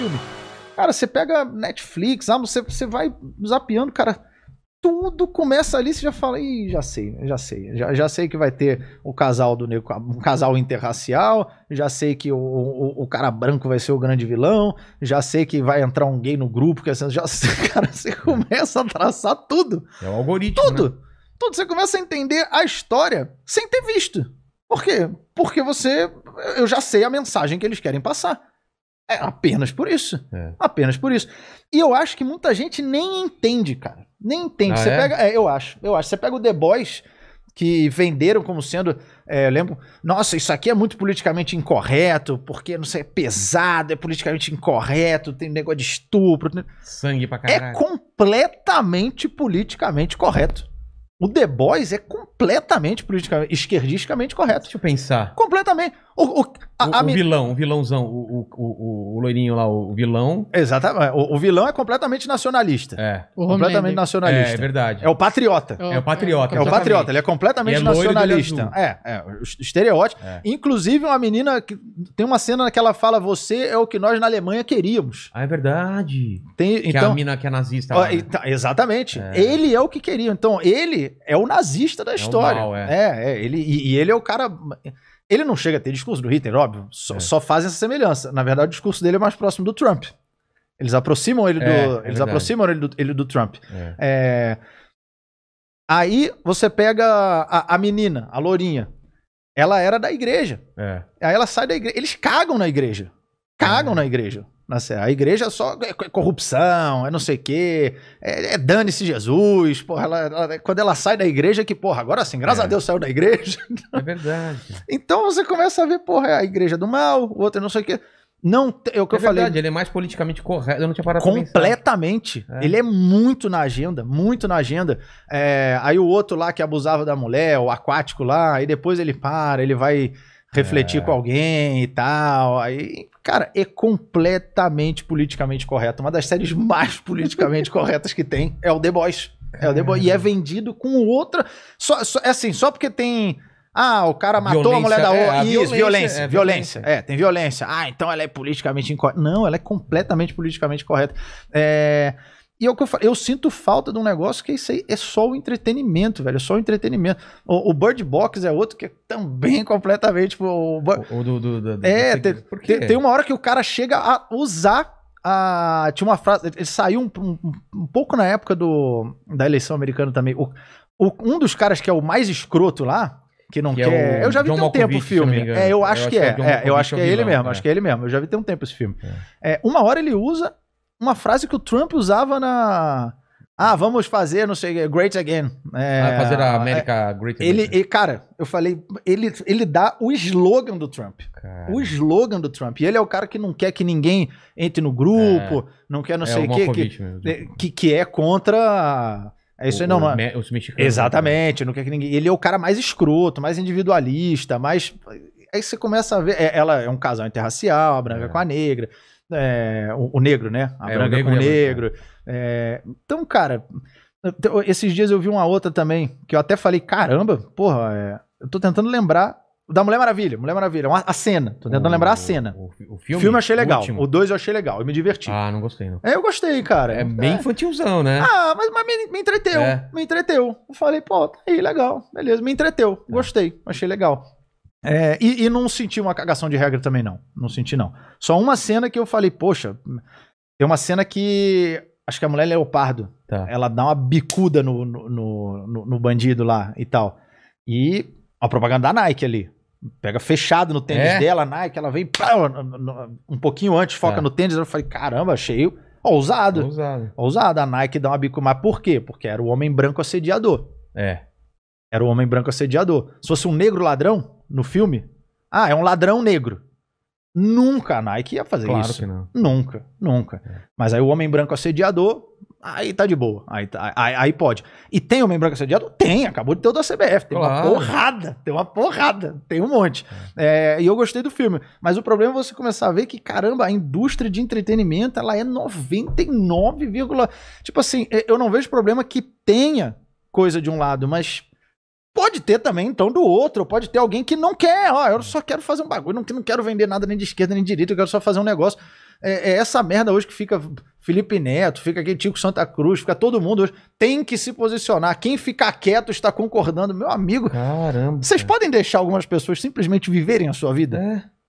filme. Cara, você pega Netflix, você, você vai zapeando, cara. Tudo começa ali, você já fala, Ih, já sei, já sei. Já, já sei que vai ter o casal do negro, um casal interracial, já sei que o, o, o, cara branco vai ser o grande vilão, já sei que vai entrar um gay no grupo, que assim, já, cara, você começa a traçar tudo. É o um algoritmo. Né? Tudo. Né? Tudo. Você começa a entender a história sem ter visto. Por quê? Porque você. Eu já sei a mensagem que eles querem passar. É apenas por isso. É. Apenas por isso. E eu acho que muita gente nem entende, cara. Nem entende. Ah, você é? pega. É, eu acho, eu acho. Você pega o The Boys, que venderam como sendo. É, eu lembro. Nossa, isso aqui é muito politicamente incorreto, porque não sei, é pesado, é politicamente incorreto, tem negócio de estupro. Tem... Sangue pra é caralho. É completamente politicamente correto. O The Boys é completamente politicamente, esquerdisticamente correto. Deixa eu pensar. Completamente. O, o, a, a o, o vilão, o vilãozão, o, o, o, loirinho lá, o vilão. Exatamente. O, vilão é completamente nacionalista. É. completamente nacionalista. É, é, verdade. É o patriota. É o é patriota. É o patriota. Ele é completamente é nacionalista. É, é. Estereótipo. É. Inclusive, uma menina que tem uma cena que ela fala: Você é o que nós na Alemanha queríamos. Ah, é verdade. Tem, então, que é a então, mina que é nazista. Ó, então, exatamente. É. Ele é o que queria. Então, ele é o nazista da história. Mal, é. É, ele, e, e ele é o cara. Ele não chega a ter discurso do Hitler, óbvio, só, é. só fazem essa semelhança. Na verdade, o discurso dele é mais próximo do Trump. Eles aproximam ele do, é, é eles aproximam ele do, ele do Trump. É. É, aí você pega a, a menina, a lourinha. Ela era da igreja. Aí ela sai da igreja. Eles cagam na igreja. Cagam na igreja. Né, a igreja só é, é corrupção, é não sei o quê, é, é dane-se Jesus. Porra, ela, ela, é quando ela sai da igreja, que, porra, agora sim, graças é. a Deus saiu da igreja. É verdade. Então você começa a ver, porra, é a igreja do mal, o outro é não sei o quê. Não, é o que é eu verdade, falei. ele é mais politicamente correto. Eu não tinha parado Completamente. É. Ele é muito na agenda, muito na agenda. É, aí o outro lá que abusava da mulher, o aquático lá, aí depois ele para, ele vai refletir é. com alguém e tal. Aí, cara, é completamente politicamente correto. Uma das séries mais politicamente corretas que tem é o The Boys. É o The Boys. E é, é vendido com outra. Só, só, é assim, só porque tem. Ah, o cara matou violência, a mulher da é, outra. É, Isso, violência violência, é, violência. É, tem violência. Ah, então ela é politicamente incorreta. Não, ela é completamente politicamente correta. É. E é o que eu falo, eu sinto falta de um negócio que é isso aí é só o entretenimento, velho. É só o entretenimento. O, o Bird Box é outro que é também completamente. Tipo, o, o, o do, do, do, É, tem, tem, tem uma hora que o cara chega a usar a. Tinha uma frase. Ele saiu um, um, um pouco na época do, da eleição americana também. O, o, um dos caras que é o mais escroto lá, que não que é quer. É eu já vi tem um tempo o filme. É, eu acho, eu acho que, é. é, é eu acho que é ele mesmo. Acho que é ele mesmo. Eu já vi tem um tempo esse filme. É. uma hora ele usa uma frase que o Trump usava na. Ah, vamos fazer, não sei, Great Again. É, ah, fazer a é, América é, Great Again. Ele, ele, cara, eu falei, ele, ele dá o slogan do Trump. Cara. O slogan do Trump. E ele é o cara que não quer que ninguém entre no grupo, é, não quer não é sei o quê, que, é, que, que é contra. É isso o, aí, não, não. os mexicanos. Exatamente, não quer que ninguém. Ele é o cara mais escroto, mais individualista, mais. Aí você começa a ver. Ela é um casal interracial, a branca com a negra. É, o, o, negro, né? A é, branca o com o negro. É então, cara, então, esses dias eu vi uma outra também, que eu até falei, caramba, porra, é, eu tô tentando lembrar da Mulher Maravilha, Mulher Maravilha, uma, a cena. Tô tentando o, lembrar a cena. O, o filme, o filme eu achei legal. O 2 eu achei legal. Eu me diverti. Ah, não gostei, não. É, eu gostei, cara. É, é. bem infantilzão, né? Ah, mas, mas me, me, entreteu. É. Me entreteu. Eu falei, pô, tá aí, legal. Beleza, me entreteu. É. Gostei. Achei legal. É, e, e, não senti uma cagação de regra também, não. Não senti, não. Só uma cena que eu falei, poxa, tem uma cena que. Acho que a mulher é leopardo. Tá. Ela dá uma bicuda no no, no, no, no, bandido lá e tal. E a propaganda da Nike ali. Pega fechado no tênis é? dela, Nike, ela vem um pouquinho antes, foca é. no tênis. Eu falei, caramba, cheio ousado. Ousado. Ousado. A Nike dá uma bicuda. Mas por quê? Porque era o homem branco assediador. É. Era o homem branco assediador. Se fosse um negro ladrão, no filme? Ah, é um ladrão negro. Nunca a Nike ia fazer claro isso. Claro que não. Nunca, nunca. É. Mas aí o homem branco assediador, aí tá de boa. Aí, tá, aí, aí pode. E tem homem branco assediador? Tem, acabou de ter o da CBF. Tem claro. uma porrada, tem uma porrada, tem um monte. É. É, e eu gostei do filme. Mas o problema é você começar a ver que, caramba, a indústria de entretenimento, ela é 99, tipo assim, é, eu não vejo problema que tenha coisa de um lado, mas Pode ter também, então, do outro. Pode ter alguém que não quer. Ó, eu só quero fazer um bagulho, não, não quero vender nada nem de esquerda nem de direita, eu quero só fazer um negócio. É, é essa merda hoje que fica Felipe Neto, fica aqui Tico Santa Cruz, fica todo mundo hoje. Tem que se posicionar. Quem ficar quieto está concordando. Meu amigo. Caramba. Vocês podem deixar algumas pessoas simplesmente viverem a sua vida? É.